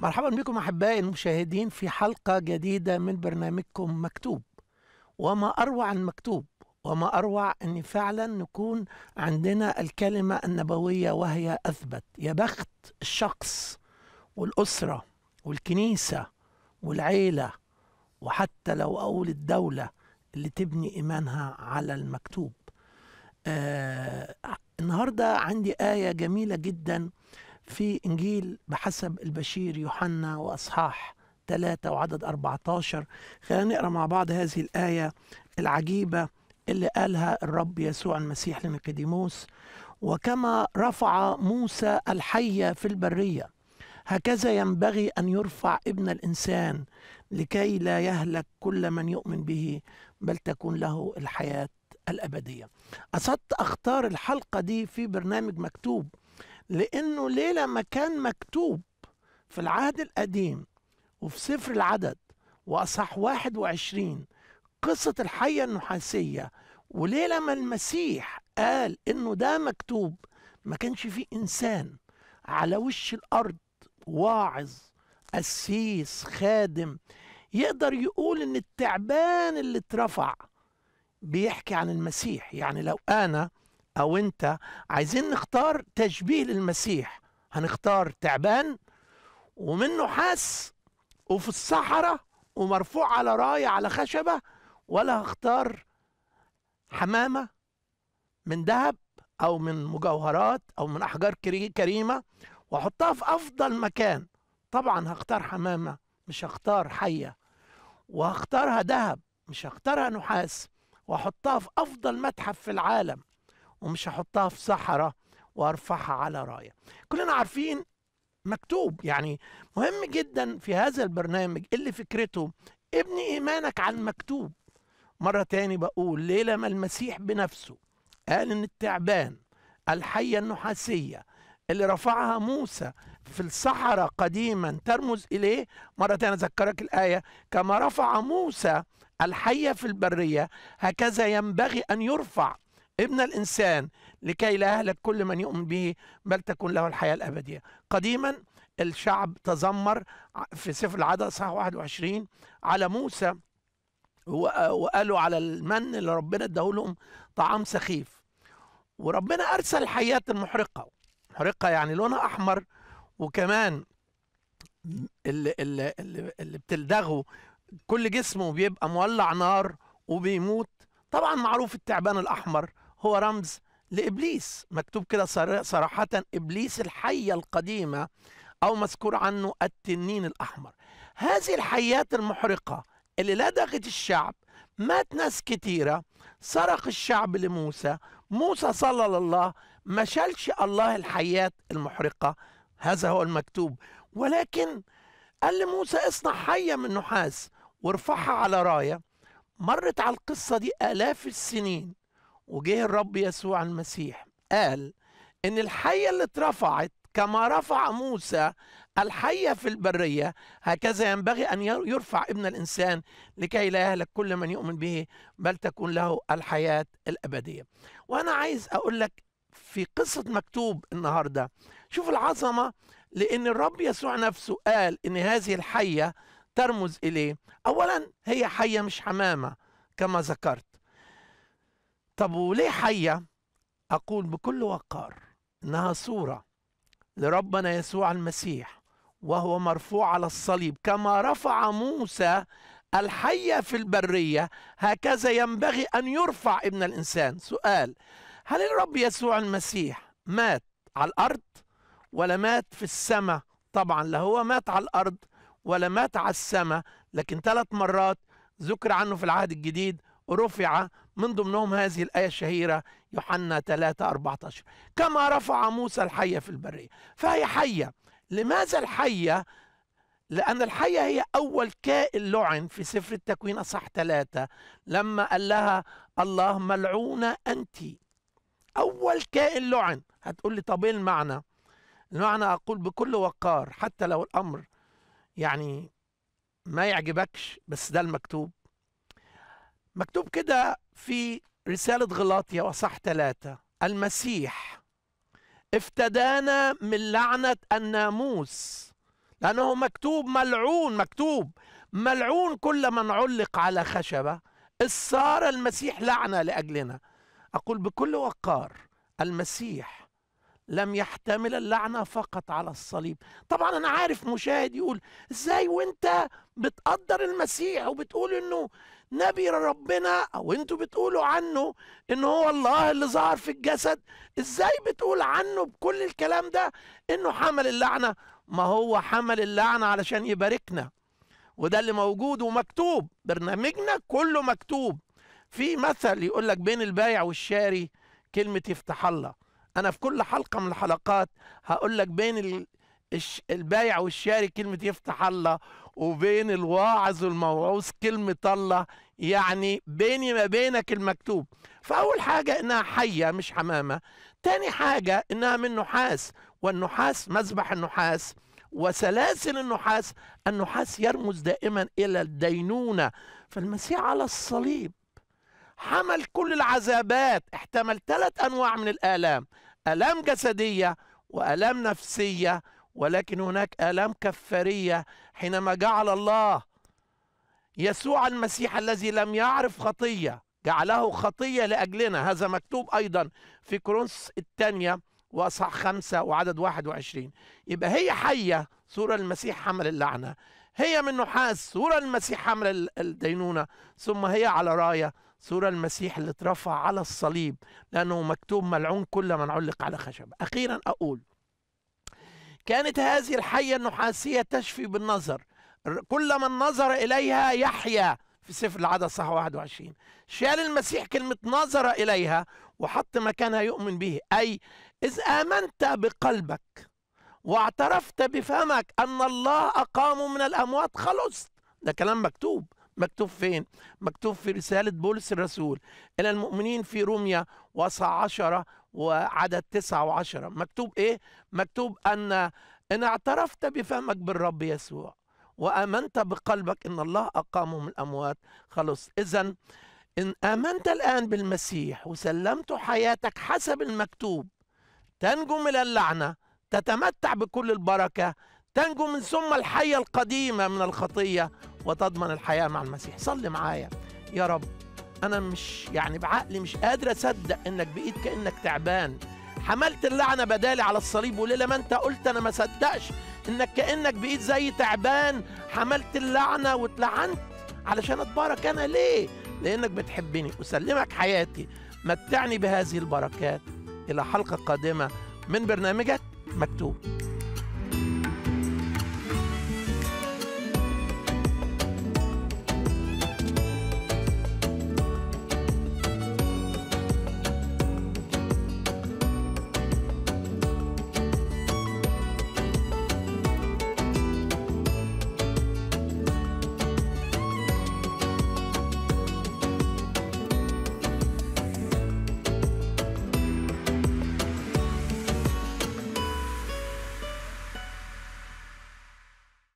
مرحبا بكم احبائي المشاهدين في حلقه جديده من برنامجكم مكتوب وما اروع المكتوب وما اروع ان فعلا نكون عندنا الكلمه النبويه وهي اثبت يا بخت الشخص والاسره والكنيسه والعيله وحتى لو اقول الدوله اللي تبني ايمانها على المكتوب آه النهارده عندي ايه جميله جدا في إنجيل بحسب البشير يوحنا وأصحاح 3 وعدد 14 خلينا نقرأ مع بعض هذه الآية العجيبة اللي قالها الرب يسوع المسيح لنيقوديموس وكما رفع موسى الحية في البرية هكذا ينبغي أن يرفع ابن الإنسان لكي لا يهلك كل من يؤمن به بل تكون له الحياة الأبدية قصدت أختار الحلقة دي في برنامج مكتوب لأنه ليه لما كان مكتوب في العهد القديم وفي سفر العدد وأصح 21 قصة الحية النحاسية وليه لما المسيح قال إنه ده مكتوب ما كانش في إنسان على وش الأرض واعظ قسيس خادم يقدر يقول إن التعبان اللي اترفع بيحكي عن المسيح يعني لو أنا أو أنت عايزين نختار تشبيه للمسيح هنختار تعبان ومنه حاس وفي الصحراء ومرفوع على راية على خشبة ولا هختار حمامة من ذهب أو من مجوهرات أو من أحجار كريمة وأحطها في أفضل مكان طبعا هختار حمامة مش هختار حية وهختارها ذهب مش هختارها نحاس وأحطها في أفضل متحف في العالم ومش هحطها في صحراء وارفعها على رايه كلنا عارفين مكتوب يعني مهم جدا في هذا البرنامج اللي فكرته ابني ايمانك على المكتوب مره تاني بقول ليه لما المسيح بنفسه قال ان التعبان الحيه النحاسيه اللي رفعها موسى في الصحراء قديما ترمز اليه مره تاني اذكرك الايه كما رفع موسى الحيه في البريه هكذا ينبغي ان يرفع ابن الإنسان لكي لا يهلك كل من يؤمن به بل تكون له الحياة الأبدية قديما الشعب تذمر في سفر العدد صح 21 على موسى وقالوا على المن اللي ربنا اداه لهم طعام سخيف وربنا أرسل الحياة المحرقة محرقة يعني لونها أحمر وكمان اللي, اللي, اللي بتلدغه كل جسمه بيبقى مولع نار وبيموت طبعا معروف التعبان الأحمر هو رمز لابليس مكتوب كده صراحه ابليس الحيه القديمه او مذكور عنه التنين الاحمر هذه الحيات المحرقه اللي لدغت الشعب مات ناس كتيره سرق الشعب لموسى موسى صلى الله ما شالش الله الحيات المحرقه هذا هو المكتوب ولكن قال لموسى اصنع حيه من نحاس وارفعها على رايه مرت على القصه دي الاف السنين وجه الرب يسوع المسيح قال ان الحية اللي اترفعت كما رفع موسى الحية في البرية هكذا ينبغي أن يرفع ابن الإنسان لكي لا يهلك كل من يؤمن به بل تكون له الحياة الأبدية وأنا عايز أقول لك في قصة مكتوب النهاردة شوف العظمة لأن الرب يسوع نفسه قال إن هذه الحية ترمز إليه أولا هي حية مش حمامة كما ذكرت طب وليه حية أقول بكل وقار إنها صورة لربنا يسوع المسيح وهو مرفوع على الصليب كما رفع موسى الحية في البرية هكذا ينبغي أن يرفع ابن الإنسان سؤال هل الرب يسوع المسيح مات على الأرض ولا مات في السماء طبعا لا هو مات على الأرض ولا مات على السماء لكن ثلاث مرات ذكر عنه في العهد الجديد رفع من ضمنهم هذه الآية الشهيرة يوحنا 3 14 كما رفع موسى الحية في البرية فهي حية لماذا الحية؟ لأن الحية هي أول كائن لعن في سفر التكوين أصح ثلاثة لما قال لها الله ملعونة أنت أول كائن لعن هتقول لي طب إيه المعنى؟ المعنى أقول بكل وقار حتى لو الأمر يعني ما يعجبكش بس ده المكتوب مكتوب كده في رسالة غلاطية وصح ثلاثة المسيح افتدانا من لعنة الناموس لأنه مكتوب ملعون مكتوب ملعون كل من علق على خشبة صار المسيح لعنة لأجلنا أقول بكل وقار المسيح لم يحتمل اللعنة فقط على الصليب طبعا أنا عارف مشاهد يقول إزاي وإنت بتقدر المسيح وبتقول إنه نبي ربنا او انتوا بتقولوا عنه ان هو الله اللي ظهر في الجسد ازاي بتقول عنه بكل الكلام ده انه حمل اللعنه ما هو حمل اللعنه علشان يباركنا وده اللي موجود ومكتوب برنامجنا كله مكتوب في مثل يقول لك بين البايع والشاري كلمه يفتح الله انا في كل حلقه من الحلقات هقول لك بين البايع والشاري كلمة يفتح الله وبين الواعظ والموعوظ كلمة الله يعني بيني ما بينك المكتوب فأول حاجة إنها حية مش حمامة تاني حاجة إنها من نحاس والنحاس مذبح النحاس وسلاسل النحاس النحاس يرمز دائما إلى الدينونة فالمسيح على الصليب حمل كل العذابات احتمل ثلاث أنواع من الآلام آلام جسدية وآلام نفسية ولكن هناك آلام كفارية حينما جعل الله يسوع المسيح الذي لم يعرف خطية جعله خطية لأجلنا هذا مكتوب أيضا في كرونس الثانية وأصحاح خمسة وعدد واحد وعشرين يبقى هي حية صورة المسيح حمل اللعنة هي من نحاس صورة المسيح حمل الدينونة ثم هي على راية صورة المسيح اللي اترفع على الصليب لأنه مكتوب ملعون كل من علق على خشب أخيرا أقول كانت هذه الحية النحاسية تشفي بالنظر كلما النظر إليها يحيا في سفر العدد صح 21 شال المسيح كلمة نظر إليها وحط مكانها يؤمن به أي إذ آمنت بقلبك واعترفت بفمك أن الله أقام من الأموات خلصت ده كلام مكتوب مكتوب فين مكتوب في رسالة بولس الرسول إلى المؤمنين في روميا وصع عشرة وعدد تسعة وعشرة مكتوب إيه مكتوب أن إن اعترفت بفهمك بالرب يسوع وآمنت بقلبك إن الله أقامه من الأموات خلص إذا إن آمنت الآن بالمسيح وسلمت حياتك حسب المكتوب تنجو من اللعنة تتمتع بكل البركة تنجو من ثم الحية القديمة من الخطية وتضمن الحياة مع المسيح صلي معايا يا رب أنا مش يعني بعقلي مش قادر أصدق إنك بقيت كأنك تعبان حملت اللعنة بدالي على الصليب وليه ما أنت قلت أنا ما صدقش إنك كأنك بقيت زي تعبان حملت اللعنة واتلعنت علشان أتبارك أنا ليه؟ لأنك بتحبني أسلمك حياتي متعني بهذه البركات إلى حلقة قادمة من برنامجك مكتوب